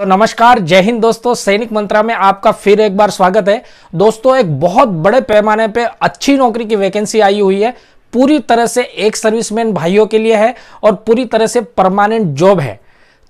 तो नमस्कार जय हिंद दोस्तों सैनिक मंत्रा में आपका फिर एक बार स्वागत है दोस्तों एक बहुत बड़े पैमाने पे अच्छी नौकरी की वैकेंसी आई हुई है पूरी तरह से एक सर्विसमैन भाइयों के लिए है और पूरी तरह से परमानेंट जॉब है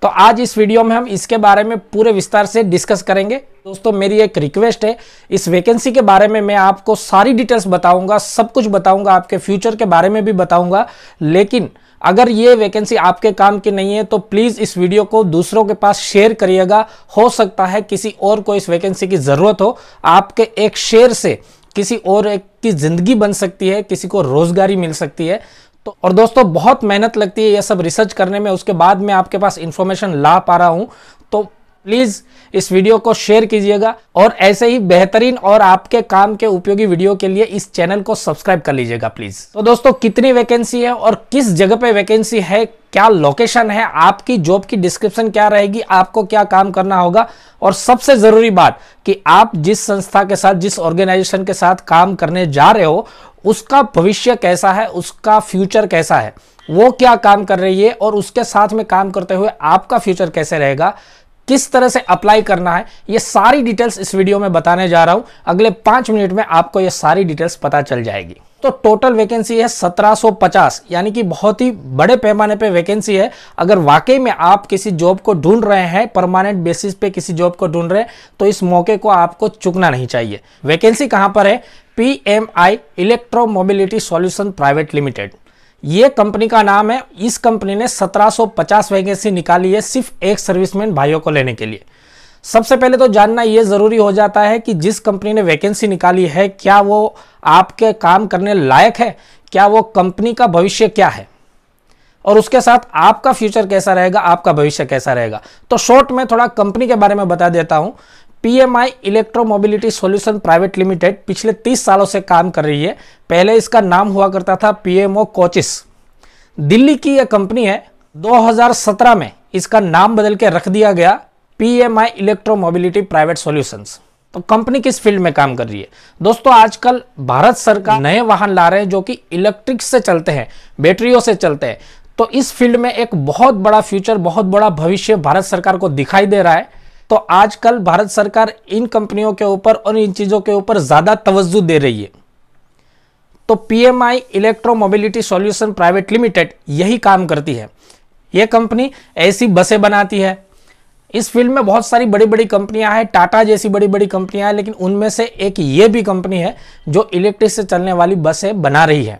तो आज इस वीडियो में हम इसके बारे में पूरे विस्तार से डिस्कस करेंगे दोस्तों मेरी एक रिक्वेस्ट है इस वैकेंसी के बारे में मैं आपको सारी डिटेल्स बताऊंगा सब कुछ बताऊंगा आपके फ्यूचर के बारे में भी बताऊंगा लेकिन अगर ये वैकेंसी आपके काम की नहीं है तो प्लीज़ इस वीडियो को दूसरों के पास शेयर करिएगा हो सकता है किसी और को इस वैकेंसी की ज़रूरत हो आपके एक शेयर से किसी और एक की ज़िंदगी बन सकती है किसी को रोज़गारी मिल सकती है तो और दोस्तों बहुत मेहनत लगती है यह सब रिसर्च करने में उसके बाद में आपके पास इन्फॉर्मेशन ला पा रहा हूँ तो प्लीज़ इस वीडियो को शेयर कीजिएगा और ऐसे ही बेहतरीन और आपके काम के उपयोगी वीडियो के लिए इस चैनल को सब्सक्राइब कर लीजिएगा प्लीज़ तो दोस्तों कितनी वैकेंसी है और किस जगह पे वैकेंसी है क्या लोकेशन है आपकी जॉब की डिस्क्रिप्शन क्या रहेगी आपको क्या काम करना होगा और सबसे ज़रूरी बात कि आप जिस संस्था के साथ जिस ऑर्गेनाइजेशन के साथ काम करने जा रहे हो उसका भविष्य कैसा है उसका फ्यूचर कैसा है वो क्या काम कर रही है और उसके साथ में काम करते हुए आपका फ्यूचर कैसे रहेगा किस तरह से अप्लाई करना है ये सारी डिटेल्स इस वीडियो में बताने जा रहा हूं अगले पांच मिनट में आपको ये सारी डिटेल्स पता चल जाएगी तो टोटल वैकेंसी है 1750 यानी कि बहुत ही बड़े पैमाने पे वैकेंसी है अगर वाकई में आप किसी जॉब को ढूंढ रहे हैं परमानेंट बेसिस पे किसी जॉब को ढूंढ रहे हैं तो इस मौके को आपको चुकना नहीं चाहिए वैकेंसी कहां पर है P M electro electromobility solution private limited ये कंपनी का नाम है इस कंपनी ने 1750 वैकेंसी निकाली है सिर्फ एक सर्विसमैन भाइयों को लेने के लिए सबसे पहले तो जानना ये ज़रूरी हो जाता है कि जिस कंपनी ने वैकेंसी निकाली है क्या वो आपके काम करने लायक है क्या वो कंपनी का भविष्य क्या है और उसके साथ आपका फ्यूचर कैसा रहेगा आपका भविष्य कैसा रहेगा तो शॉर्ट में थोड़ा कंपनी के बारे में बता देता हूं PMI electromobility solution private limited पिछले 30 सालों से काम कर रही है पहले इसका नाम हुआ करता था पीएमओ कोचिस दिल्ली की यह कंपनी है 2017 में इसका नाम बदल के रख दिया गया पीएमआई इलेक्ट्रोमोबिलिटी प्राइवेट सॉल्यूशंस तो कंपनी किस फील्ड में काम कर रही है दोस्तों आजकल भारत सरकार नए वाहन ला रहे हैं जो कि इलेक्ट्रिक से चलते हैं बैटरियों से चलते हैं तो इस फील्ड में एक बहुत बड़ा फ्यूचर बहुत बड़ा भविष्य भारत सरकार को दिखाई दे रहा है तो आजकल भारत सरकार इन कंपनियों के ऊपर और इन चीज़ों के ऊपर ज़्यादा तवज्जो दे रही है तो PMI electromobility solution private limited यही काम करती है यह कंपनी ऐसी बसें बनाती है इस फील्ड में बहुत सारी बड़ी बड़ी कंपनियां हैं टाटा जैसी बड़ी बड़ी कंपनियां हैं लेकिन उनमें से एक ये भी कंपनी है जो इलेक्ट्रिक से चलने वाली बसें बना रही है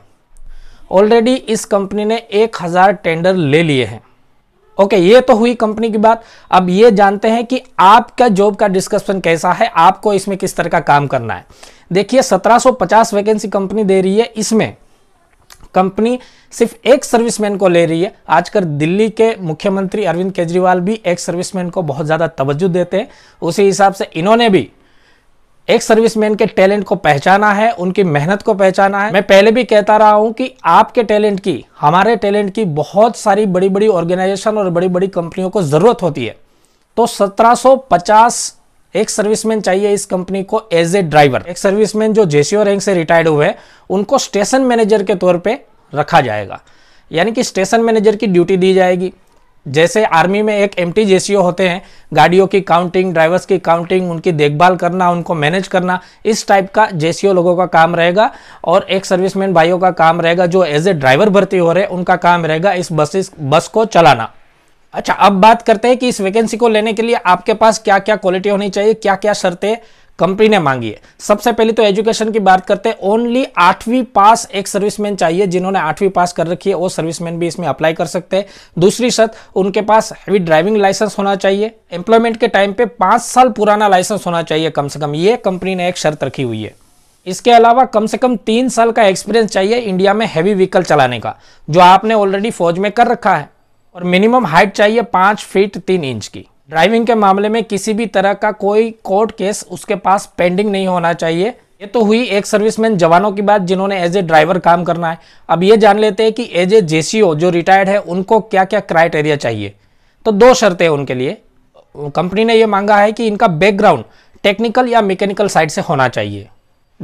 ऑलरेडी इस कंपनी ने एक हज़ार टेंडर ले लिए हैं ओके ये तो हुई कंपनी की बात अब ये जानते हैं कि आपका जॉब का डिस्कशन कैसा है आपको इसमें किस तरह का काम करना है देखिए 1750 वैकेंसी कंपनी दे रही है इसमें कंपनी सिर्फ एक सर्विसमैन को ले रही है आजकल दिल्ली के मुख्यमंत्री अरविंद केजरीवाल भी एक सर्विसमैन को बहुत ज़्यादा तवज्जो देते हैं उसी हिसाब से इन्होंने भी एक सर्विसमैन के टैलेंट को पहचाना है उनकी मेहनत को पहचाना है मैं पहले भी कहता रहा हूं कि आपके टैलेंट की हमारे टैलेंट की बहुत सारी बड़ी बड़ी ऑर्गेनाइजेशन और बड़ी बड़ी कंपनियों को जरूरत होती है तो 1750 एक सर्विसमैन चाहिए इस कंपनी को एज ए ड्राइवर एक सर्विसमैन जो जेसीओ रैंक से रिटायर्ड हुए उनको स्टेशन मैनेजर के तौर पर रखा जाएगा यानी कि स्टेशन मैनेजर की ड्यूटी दी जाएगी जैसे आर्मी में एक एम टी होते हैं गाड़ियों की काउंटिंग ड्राइवर्स की काउंटिंग उनकी देखभाल करना उनको मैनेज करना इस टाइप का जेसीओ लोगों का काम रहेगा और एक सर्विसमैन भाइयों का काम रहेगा जो एज ए ड्राइवर भर्ती हो रहे उनका काम रहेगा इस बसेस बस को चलाना अच्छा अब बात करते हैं कि इस वैकेंसी को लेने के लिए आपके पास क्या क्या क्वालिटी होनी चाहिए क्या क्या शर्तें कंपनी ने मांगी है सबसे पहले तो एजुकेशन की बात करते हैं ओनली आठवीं पास एक सर्विसमैन चाहिए जिन्होंने आठवीं पास कर रखी है वो सर्विसमैन भी इसमें अप्लाई कर सकते हैं दूसरी शर्त उनके पास हैवी ड्राइविंग लाइसेंस होना चाहिए एम्प्लॉयमेंट के टाइम पे पाँच साल पुराना लाइसेंस होना चाहिए कम से कम ये कंपनी ने एक शर्त रखी हुई है इसके अलावा कम से कम तीन साल का एक्सपीरियंस चाहिए इंडिया में हैवी व्हीकल चलाने का जो आपने ऑलरेडी फौज में कर रखा है और मिनिमम हाइट चाहिए पाँच फीट तीन इंच की ड्राइविंग के मामले में किसी भी तरह का कोई कोर्ट केस उसके पास पेंडिंग नहीं होना चाहिए ये तो हुई एक सर्विसमैन जवानों की बात जिन्होंने एज ए ड्राइवर काम करना है अब ये जान लेते हैं कि एज ए जे जो रिटायर्ड है उनको क्या क्या क्राइटेरिया चाहिए तो दो शर्तें उनके लिए कंपनी ने यह मांगा है कि इनका बैकग्राउंड टेक्निकल या मैकेनिकल साइड से होना चाहिए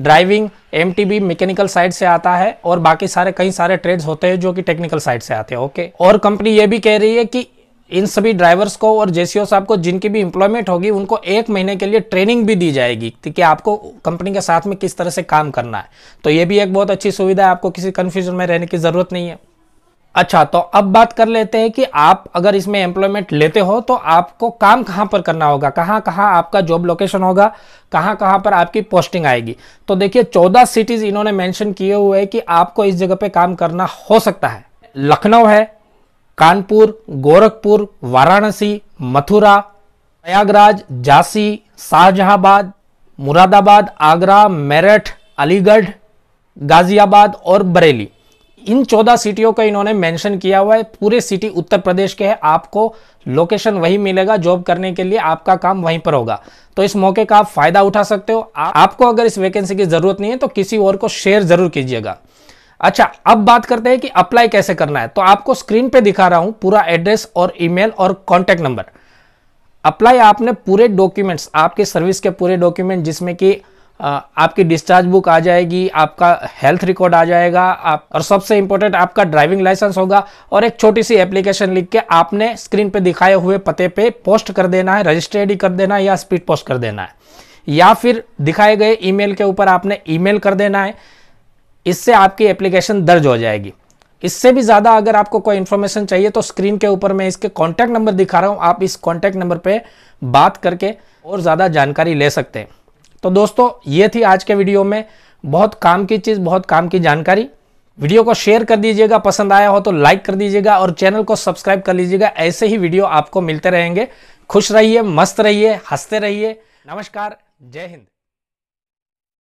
ड्राइविंग एम मैकेनिकल साइड से आता है और बाकी सारे कई सारे ट्रेड्स होते हैं जो कि टेक्निकल साइड से आते हैं ओके और कंपनी ये भी कह रही है कि इन सभी ड्राइवर्स को और जे साहब को जिनकी भी इंप्लॉयमेंट होगी उनको एक महीने के लिए ट्रेनिंग भी दी जाएगी कि आपको कंपनी के साथ में किस तरह से काम करना है तो ये भी एक बहुत अच्छी सुविधा है आपको किसी कन्फ्यूजन में रहने की ज़रूरत नहीं है अच्छा तो अब बात कर लेते हैं कि आप अगर इसमें एम्प्लॉयमेंट लेते हो तो आपको काम कहाँ पर करना होगा कहाँ कहाँ आपका जॉब लोकेशन होगा कहाँ कहाँ पर आपकी पोस्टिंग आएगी तो देखिए चौदह सिटीज़ इन्होंने मेंशन किए हुए हैं कि आपको इस जगह पे काम करना हो सकता है लखनऊ है कानपुर गोरखपुर वाराणसी मथुरा प्रयागराज झांसी शाहजहाबाद मुरादाबाद आगरा मेरठ अलीगढ़ गाजियाबाद और बरेली इन चौदह सिटियों का इन्होंने मेंशन किया हुआ है पूरे सिटी उत्तर प्रदेश के हैं आपको लोकेशन वही मिलेगा जॉब करने के लिए आपका काम वहीं पर होगा तो इस मौके का आप फायदा उठा सकते हो आपको अगर इस वैकेंसी की जरूरत नहीं है तो किसी और को शेयर जरूर कीजिएगा अच्छा अब बात करते हैं कि अप्लाई कैसे करना है तो आपको स्क्रीन पे दिखा रहा हूं पूरा एड्रेस और ईमेल और कॉन्टेक्ट नंबर अप्लाई आपने पूरे डॉक्यूमेंट्स आपके सर्विस के पूरे डॉक्यूमेंट जिसमें कि आपकी डिस्चार्ज बुक आ जाएगी आपका हेल्थ रिकॉर्ड आ जाएगा आप और सबसे इंपॉर्टेंट आपका ड्राइविंग लाइसेंस होगा और एक छोटी सी एप्लीकेशन लिख के आपने स्क्रीन पे दिखाए हुए पते पे पोस्ट कर देना है रजिस्टर्ड कर देना है या स्पीड पोस्ट कर देना है या फिर दिखाए गए ईमेल के ऊपर आपने ईमेल कर देना है इससे आपकी एप्लीकेशन दर्ज हो जाएगी इससे भी ज़्यादा अगर आपको कोई इन्फॉर्मेशन चाहिए तो स्क्रीन के ऊपर मैं इसके कॉन्टैक्ट नंबर दिखा रहा हूँ आप इस कॉन्टैक्ट नंबर पर बात करके और ज़्यादा जानकारी ले सकते हैं तो दोस्तों ये थी आज के वीडियो में बहुत काम की चीज़ बहुत काम की जानकारी वीडियो को शेयर कर दीजिएगा पसंद आया हो तो लाइक कर दीजिएगा और चैनल को सब्सक्राइब कर लीजिएगा ऐसे ही वीडियो आपको मिलते रहेंगे खुश रहिए मस्त रहिए हंसते रहिए नमस्कार जय हिंद